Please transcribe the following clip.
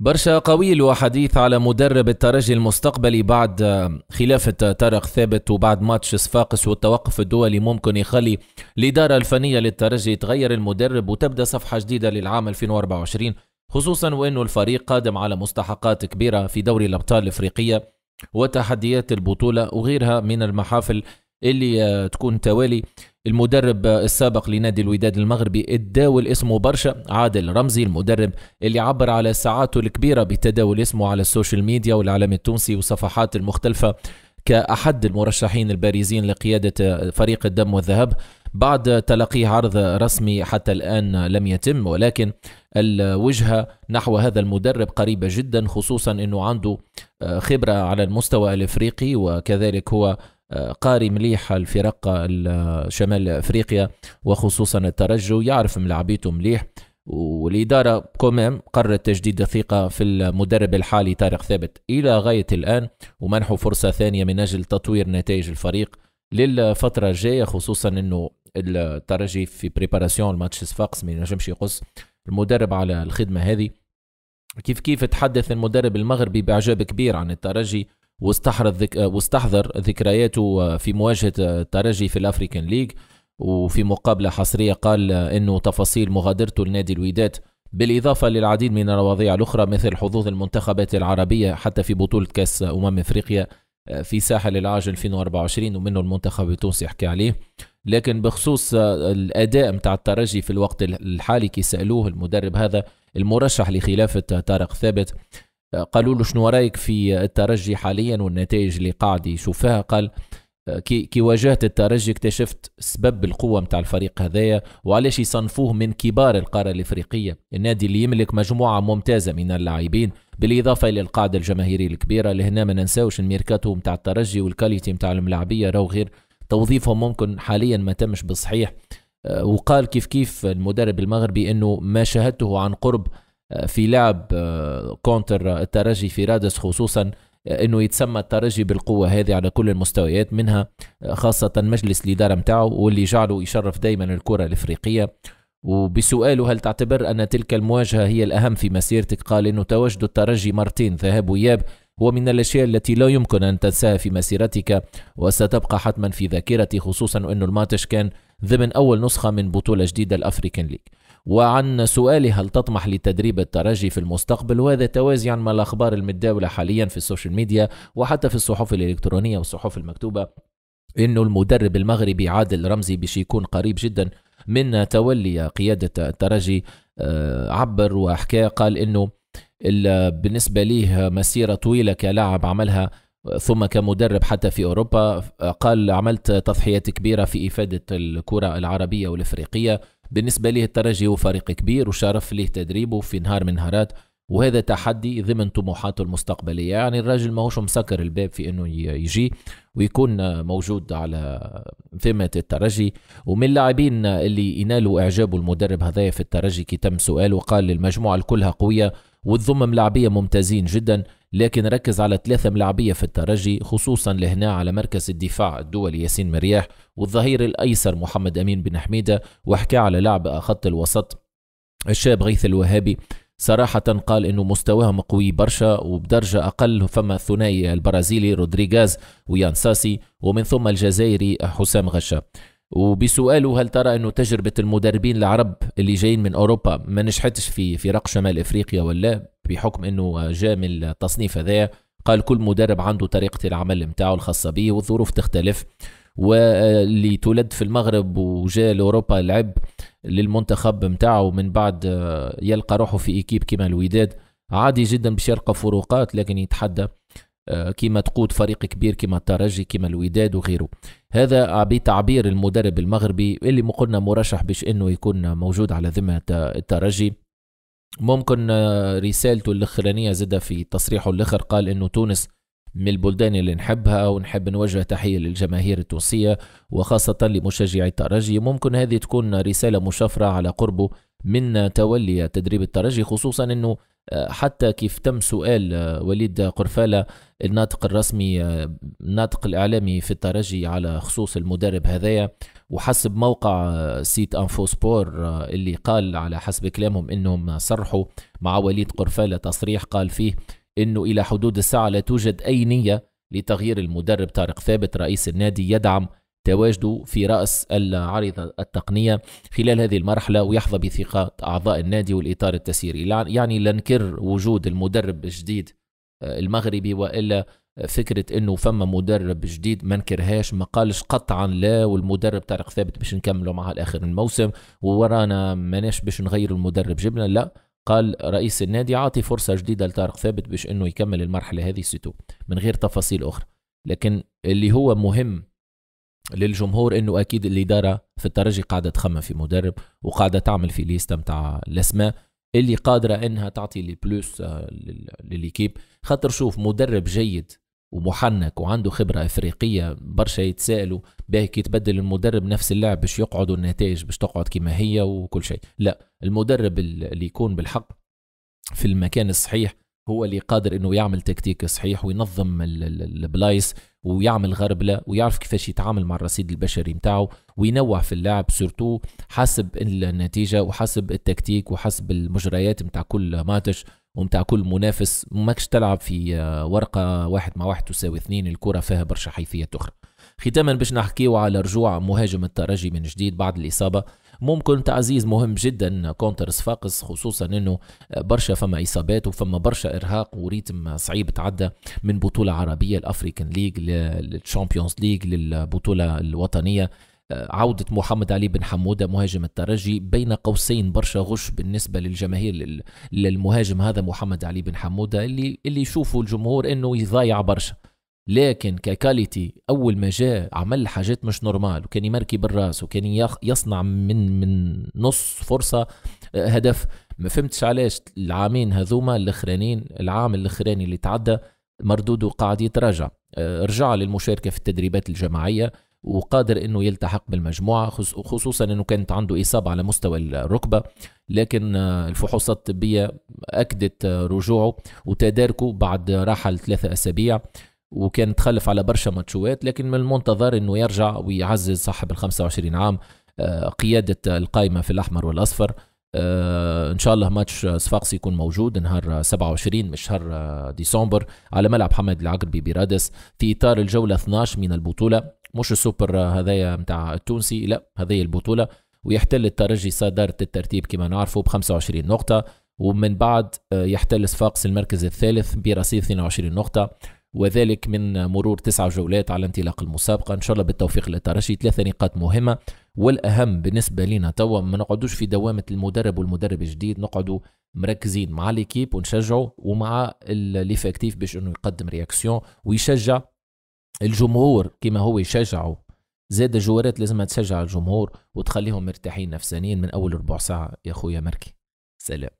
برشا قوي وحديث على مدرب الترجي المستقبلي بعد خلافة طارق ثابت وبعد ماتش صفاقس والتوقف الدولي ممكن يخلي الإدارة الفنية للترجي يتغير المدرب وتبدأ صفحة جديدة للعام 2024 خصوصا وأنه الفريق قادم على مستحقات كبيرة في دوري الأبطال الإفريقية وتحديات البطولة وغيرها من المحافل اللي تكون توالي المدرب السابق لنادي الوداد المغربي اتداول اسمه برشا عادل رمزي المدرب اللي عبر على ساعاته الكبيرة بتداول اسمه على السوشيال ميديا والإعلام التونسي وصفحات المختلفة كأحد المرشحين البارزين لقيادة فريق الدم والذهب بعد تلقيه عرض رسمي حتى الآن لم يتم ولكن الوجهة نحو هذا المدرب قريبة جدا خصوصا أنه عنده خبرة على المستوى الإفريقي وكذلك هو آه، قاري مليح الفرق شمال افريقيا وخصوصا الترجي يعرف ملاعبيته مليح والاداره كومام قررت تجديد الثقه في المدرب الحالي طارق ثابت الى غايه الان ومنحه فرصه ثانيه من اجل تطوير نتائج الفريق للفتره الجايه خصوصا انه الترجي في بريباراسيون الماتش فاقس ما ينجمش يقص المدرب على الخدمه هذه كيف كيف تحدث المدرب المغربي باعجاب كبير عن الترجي واستحضر آه، واستحضر ذكرياته آه، في مواجهة آه، الترجي في الأفريكان ليج وفي مقابلة حصرية قال أنه تفاصيل مغادرته لنادي الوداد بالإضافة للعديد من المواضيع الأخرى مثل حظوظ المنتخبات العربية حتى في بطولة كأس أمم إفريقيا في ساحل العاج 2024 ومنه المنتخب التونسي حكي عليه لكن بخصوص الأداء متاع الترجي في الوقت الحالي كي سألوه المدرب هذا المرشح لخلافة طارق ثابت آه، قالوا له شنو رايك في الترجي حاليا والنتائج اللي قاعد يشوفها قال آه، كي كي واجهت الترجي اكتشفت سبب القوة متاع الفريق هذايا وعلاش يصنفوه من كبار القارة الإفريقية النادي اللي يملك مجموعة ممتازة من اللاعبين بالإضافة إلى القاعدة الجماهيرية الكبيرة لهنا ما ننساوش الميركاتو متاع الترجي والكاليتي متاع الملاعبية راهو غير توظيفهم ممكن حاليا ما تمش بالصحيح آه، وقال كيف كيف المدرب المغربي أنه ما شاهدته عن قرب في لعب كونتر آه، الترجي في رادس خصوصا آه، انه يتسمى الترجي بالقوه هذه على كل المستويات منها آه، خاصه مجلس الاداره متاعه واللي جعله يشرف دائما الكره الافريقيه وبسؤاله هل تعتبر ان تلك المواجهه هي الاهم في مسيرتك قال انه تواجد الترجي مرتين ذهاب واياب هو من الاشياء التي لا يمكن ان تنساها في مسيرتك وستبقى حتما في ذاكرتي خصوصا انه الماتش كان ضمن اول نسخه من بطوله جديده الافريكان ليج وعن سؤال هل تطمح لتدريب الترجي في المستقبل وهذا توازيا مع الأخبار المتداولة حاليا في السوشيال ميديا وحتى في الصحف الإلكترونية والصحف المكتوبة أنه المدرب المغربي عادل رمزي باش يكون قريب جدا من تولي قيادة الترجي آه، عبر وحكى قال أنه بالنسبة ليه مسيرة طويلة كلاعب عملها ثم كمدرب حتى في أوروبا قال عملت تضحيات كبيرة في إفادة الكرة العربية والإفريقية بالنسبة ليه الترجي هو فريق كبير وشرف ليه تدريبه في نهار من نهارات وهذا تحدي ضمن طموحاته المستقبلية يعني الراجل ماهوش مسكر الباب في أنه يجي ويكون موجود على ثمة الترجي ومن اللاعبين اللي ينالوا إعجابه المدرب هذايا في الترجي كي تم سؤال وقال للمجموعة الكلها قوية وتضم ملاعبية ممتازين جدا لكن ركز على ثلاثة ملعبية في الترجي خصوصا لهنا على مركز الدفاع الدولي ياسين مرياح والظهير الأيسر محمد أمين بن حميدة وحكى على لعب خط الوسط الشاب غيث الوهابي صراحة قال انه مستواهم قوي برشا وبدرجة اقل فما الثنائي البرازيلي رودريغاز ويان ساسي ومن ثم الجزائري حسام غشا وبسؤاله هل ترى انه تجربه المدربين العرب اللي جايين من اوروبا ما نجحتش في فرق شمال افريقيا ولا بحكم انه جاء من التصنيف هذا قال كل مدرب عنده طريقه العمل نتاعو الخاصه به والظروف تختلف واللي تولد في المغرب وجاء لاوروبا لعب للمنتخب نتاعو من بعد يلقى روحه في ايكيب كيما الوداد عادي جدا باش يلقى فروقات لكن يتحدى آه، كما تقود فريق كبير كما الترجي كما الوداد وغيره هذا بتعبير المدرب المغربي اللي قلنا مرشح باش انه يكون موجود على ذمه الترجي ممكن آه، رسالته الاخرانيه زاد في تصريحه الاخر قال انه تونس من البلدان اللي نحبها ونحب نوجه تحية للجماهير التونسية وخاصة لمشجعي الترجي ممكن هذه تكون رسالة مشفرة على قربه من تولي تدريب الترجي خصوصا أنه آه، حتى كيف تم سؤال آه، وليد قرفالة الناطق الرسمي آه، الناطق الإعلامي في الترجي على خصوص المدرب هذايا وحسب موقع سيت أنفو سبور اللي قال على حسب كلامهم أنهم صرحوا مع وليد قرفالة تصريح قال فيه أنه إلى حدود الساعة لا توجد أي نية لتغيير المدرب طارق ثابت رئيس النادي يدعم تواجده في رأس العريضة التقنية خلال هذه المرحلة ويحظى بثقة أعضاء النادي والإطار التسييري يعني لا نكر وجود المدرب الجديد آه، المغربي وإلا فكرة انه فما مدرب جديد ما نكرهاش ما قالش قطعا لا والمدرب طارق ثابت باش نكملوا معها الآخر الموسم ورانا ماناش باش نغير المدرب جبنا لا قال رئيس النادي عاطي فرصة جديدة لطارق ثابت باش انه يكمل المرحلة هذه ستو من غير تفاصيل اخرى لكن اللي هو مهم للجمهور انه اكيد الاداره في الترجي قاعده تخمم في مدرب وقاعده تعمل في ليستا نتاع الاسماء اللي قادره انها تعطي لي بلوس آه، للايكيب خاطر شوف مدرب جيد ومحنك وعنده خبره افريقيه برشا يتساءلوا باهي كي تبدل المدرب نفس اللعب باش يقعدوا النتائج باش تقعد كما هي وكل شيء لا المدرب اللي يكون بالحق في المكان الصحيح هو اللي قادر انه يعمل تكتيك صحيح وينظم البلايص ويعمل غربله ويعرف كيفاش يتعامل مع الرصيد البشري نتاعو وينوع في اللعب سورتو حسب النتيجه وحسب التكتيك وحسب المجريات نتاع كل ماتش ومتاع كل منافس ماكش تلعب في ورقه واحد مع واحد تساوي اثنين الكره فيها برشا حيثيات اخرى ختاما باش نحكيو على رجوع مهاجم الترجي من جديد بعد الإصابة ممكن تعزيز مهم جدا كونتر صفاقس خصوصا انه برشا فما اصابات وفما برشا ارهاق وريتم صعيب تعدى من بطوله عربيه الافريكان ليج للشامبيونز ليج للبطوله الوطنيه عودة محمد علي بن حمودة مهاجم الترجي بين قوسين برشا غش بالنسبة للجماهير للمهاجم هذا محمد علي بن حمودة اللي اللي يشوفوا الجمهور انه يضايع برشا لكن ككاليتي اول ما جاء عمل حاجات مش نورمال وكان يمركي بالراس وكان يصنع من من نص فرصه آه، هدف ما فهمتش علاش العامين هذوما الاخرانيين العام الاخراني اللي تعدى مردوده قاعد يتراجع آه، رجع للمشاركه في التدريبات الجماعيه وقادر انه يلتحق بالمجموعه خصوصا انه كانت عنده اصابه على مستوى الركبه لكن آه، الفحوصات الطبيه اكدت رجوعه وتداركه بعد راحه لثلاثة اسابيع وكان تخلف على برشا ماتشوات لكن من المنتظر انه يرجع ويعزز صاحب ال 25 عام آه، قياده القائمه في الاحمر والاصفر آه، ان شاء الله ماتش صفاقسي يكون موجود نهار 27 من شهر آه، ديسمبر على ملعب حمد العقربي برادس في اطار الجوله 12 من البطوله مش السوبر هذايا نتاع التونسي لا هذه البطوله ويحتل الترجي صدارة الترتيب كما نعرفه ب 25 نقطة ومن بعد يحتل صفاقس المركز الثالث برصيد 22 نقطة وذلك من مرور تسع جولات على انطلاق المسابقة إن شاء الله بالتوفيق للترشي ثلاثة نقاط مهمة والأهم بالنسبة لنا توا ما نقعدوش في دوامة المدرب والمدرب الجديد نقعدوا مركزين مع ليكيب ونشجعوا ومع ليفكتيف باش انه يقدم رياكسيون ويشجع الجمهور كما هو يشجعه زاد الجوارات لازم تشجع الجمهور وتخليهم مرتاحين نفسانيا من اول ربع ساعه يا خويا مركي سلام